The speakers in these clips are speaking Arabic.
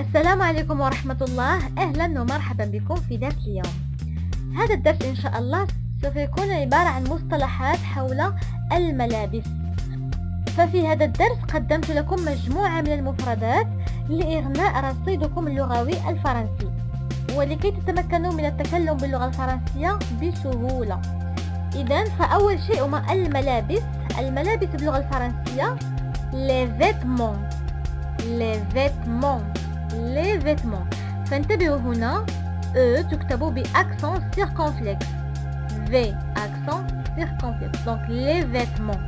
السلام عليكم ورحمة الله أهلا ومرحبا بكم في درس اليوم هذا الدرس إن شاء الله سوف يكون عبارة عن مصطلحات حول الملابس ففي هذا الدرس قدمت لكم مجموعة من المفردات لإغناء رصيدكم اللغوي الفرنسي ولكي تتمكنوا من التكلم باللغة الفرنسية بسهولة إذا فأول شيء ما الملابس الملابس باللغة الفرنسية les vêtements les vêtements Les vêtements. E, Donc, les vêtements. Donc, les vêtements. Donc, les vêtements. Donc, les Donc, les vêtements.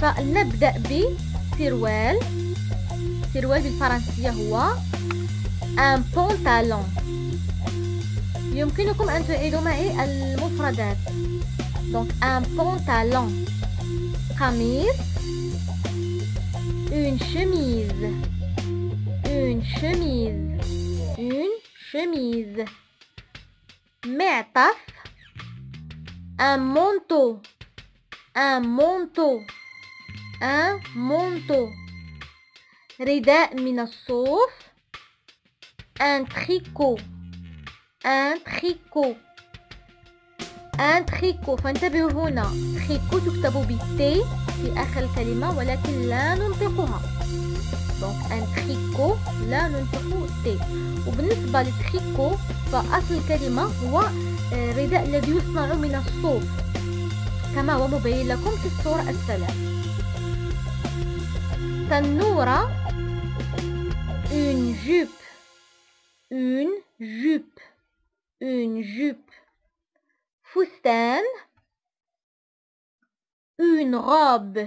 Donc, les vêtements. Donc, les vêtements. Donc, Un pantalon une chemise une chemise معطف un manteau un manteau un manteau رداء من الصوف un tricot un tricot un tricot فانتبهوا هنا tricot تكتب بالتي في اخر الكلمه ولكن لا ننطقها دونك ان تريكو لا ننطق تي وبالنسبه لتريكو فاصل الكلمه هو الرداء الذي يصنع من الصوف كما هو مبين لكم في الصوره الثلاث تنوره une jupe une jupe une jupe فستان une robe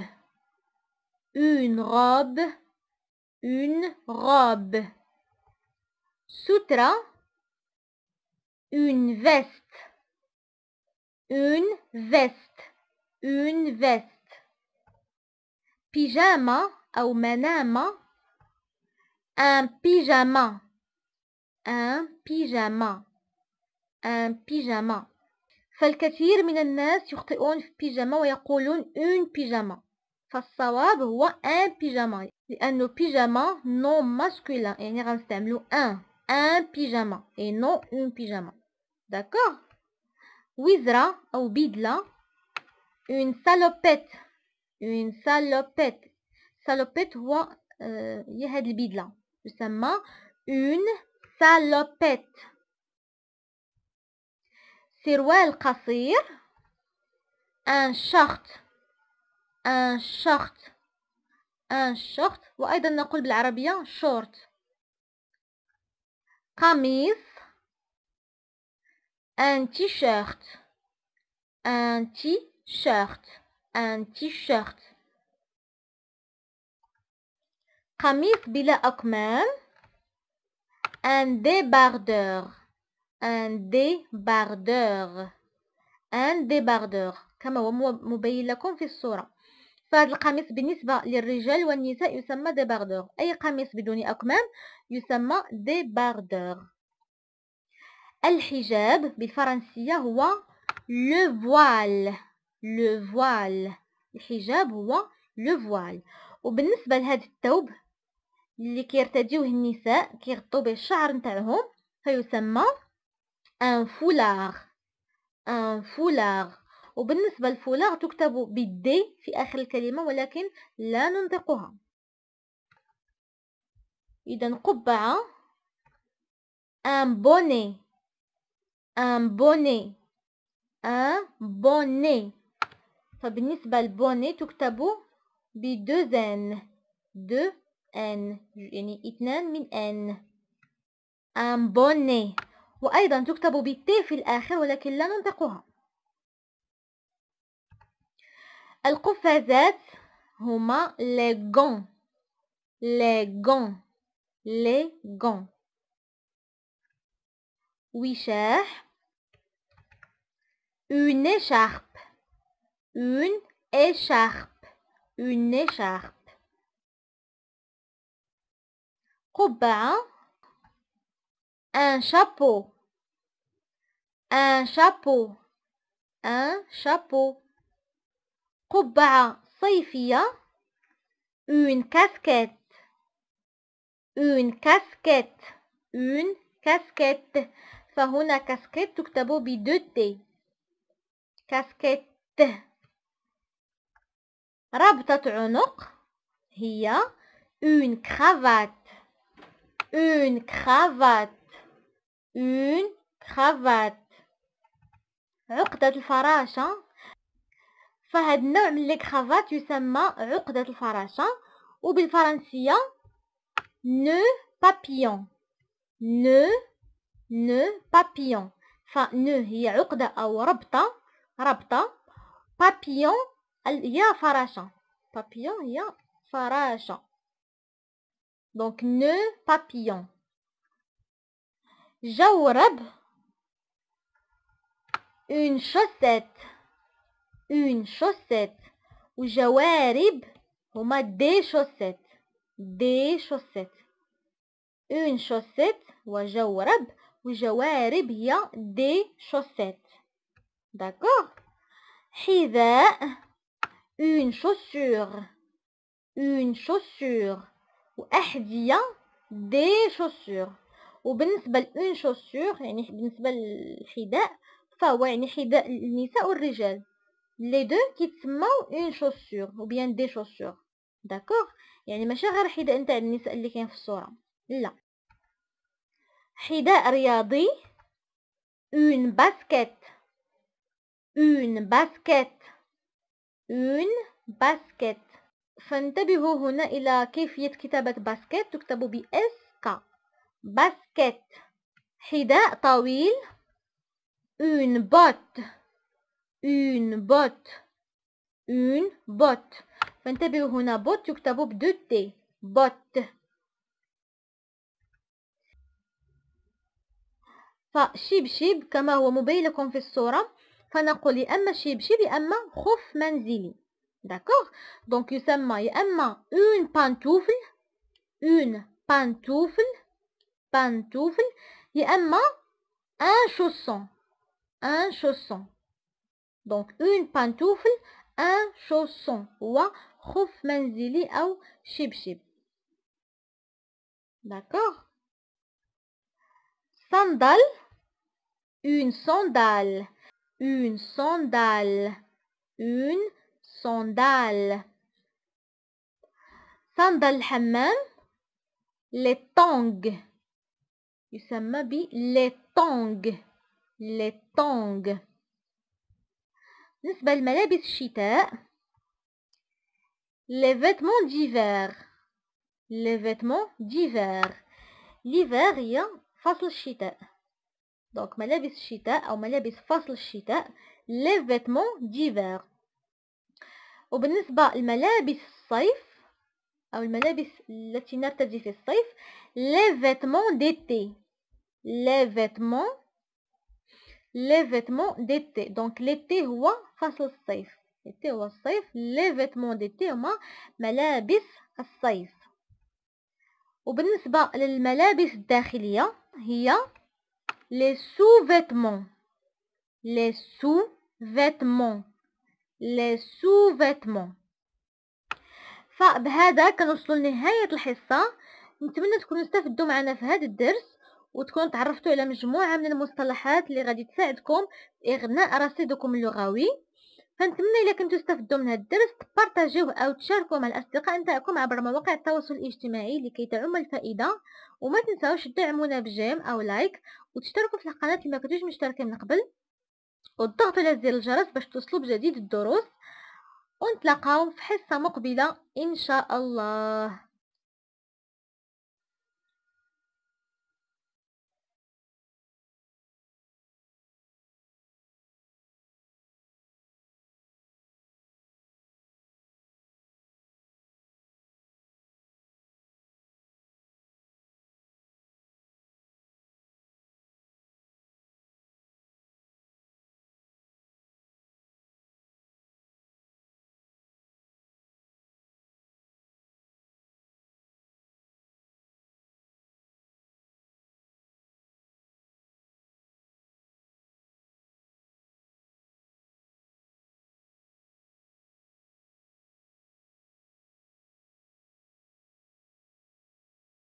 une robe une robe. Sutra, une veste. Une veste. Une veste. Pyjama ou manama. Un pyjama. Un pyjama. Un pyjama. فالكثير من الناس يخطئون في بيجاما ويقولون اون بيجاما Fassawab un pyjama. Un pyjama non masculin. Et Un. pyjama. Et non un pyjama. D'accord Ouizra ou bidla. Une salopette. Une salopette. Salopette ou euh, bidla. bidla. y Une Une salopette. Sirwal Qasir. Un short. ان آه، شورت ان آه، شورت وايضا نقول بالعربيه شورت قميص ان شورت ان شورت ان شورت قميص بلا اكمام ان ديباردور ان ديباردور ان ديباردور كما هو مبين لكم في الصوره فهذا القميص بالنسبة للرجال والنساء يسمى ديباردور أي قميص بدون أكمام يسمى ديباردور الحجاب بالفرنسية هو لو فوال لو فوال الحجاب هو لو فوال وبالنسبة لهذا الثوب اللي كيرتديوه النساء كيغطوا به الشعر نتاعهم فيسمى ان فولار ان فولار وبالنسبة للفولاغ تكتب بالدي في آخر الكلمة ولكن لا ننطقها إذا قبعة أم بوني أم بوني أم بوني فبالنسبة للبوني تكتب بدوزن ان دو ان يعني اثنان من ان أم بوني وأيضا تكتب بالتي في الآخر ولكن لا ننطقها القفازات les gants, les gants, les gants. Oui cher, une écharpe une écharpe une écharpe قبعة un chapeau un chapeau un chapeau قبعة صيفية une casquette une casquette une casquette فهنا كاسكيت تكتب بدو تي كاسكيت ربطة عنق هي une cravate une cravate une cravate عقدة الفراشة فهاد النوع من لي كرافات يسمى عقدة الفراشة وبالفرنسية نو بابيون نو نو بابيون فنو هي عقدة أو ربطة ربطة بابيون هي فراشة بابيون هي فراشة دونك نو بابيون جورب une chaussette une chaussette وجوارب هما دي شوسيت دي شوسيت اون شوسيت وجورب وجوارب هي دي شوسيت داكوغ حذاء اون شوسور اون شوسور واحذيه دي شوسور وبالنسبه لأون شوسور يعني بالنسبه للحذاء فهو يعني حذاء النساء والرجال لي دو كيتسماو اون شوسور او بيان دي شوسور داكوغ يعني ماشي غير حذاء نتاع النساء اللي يعني كاين في الصوره لا حذاء رياضي اون باسكيت اون باسكيت اون باسكيت فانتبهوا هنا الى كيفيه كتابه باسكيت تكتب ب اس ك باسكيت حذاء طويل اون بوت اون بوت اون بوت فانتبهوا هنا بوت يكتب بدو تي بوت شيب كما هو مبين لكم في الصورة فنقول يا أما شيب يا أما خف منزلي داكوغ دونك يسمى يا إما اون بانتوفل اون بانتوفل بانتوفل يا إما ان شوسون ان شوسون Donc, une pantoufle, un chausson. ou khouf manzili ou chib D'accord Sandal, une sandale, une sandale, une sandale. Sandal hammam, les tongs. s'appelle les tongs. Les tongs. بالنسبة لملابس الشتاء لفتمون vêtements لفتمون les vêtements هي فصل الشتاء دونك ملابس الشتاء أو ملابس فصل الشتاء لفتمون vêtements وبالنسبة لملابس الصيف أو الملابس التي نرتدي في الصيف لفتمون ديتي لفتمون لي فيتمون ديتي دونك ليتي هو فصل الصيف ليتي هو الصيف لي فيتمون ديتي هما ملابس الصيف وبالنسبه للملابس الداخليه هي لي سو فيتمون لي سو فيتمون لي سو فيتمون فبهذا كنوصلوا لنهايه الحصه نتمنى تكونوا استفدتوا معنا في هذا الدرس وتكون تعرفتوا على مجموعه من المصطلحات اللي غادي تساعدكم في اغناء رصيدكم اللغوي فنتمنى الا كنتو استفدتوا من هذا الدرس تبارطاجيوه او تشاركوه مع الاصدقاء نتاعكم عبر مواقع التواصل الاجتماعي لكي تعم الفائده وما تنساوش تدعمونا بجيم او لايك وتشتركوا في القناه اللي ما كنتوش مشتركين من قبل وتضغطوا على زر الجرس باش توصلوا بجديد الدروس ونتلاقاو في حصه مقبله ان شاء الله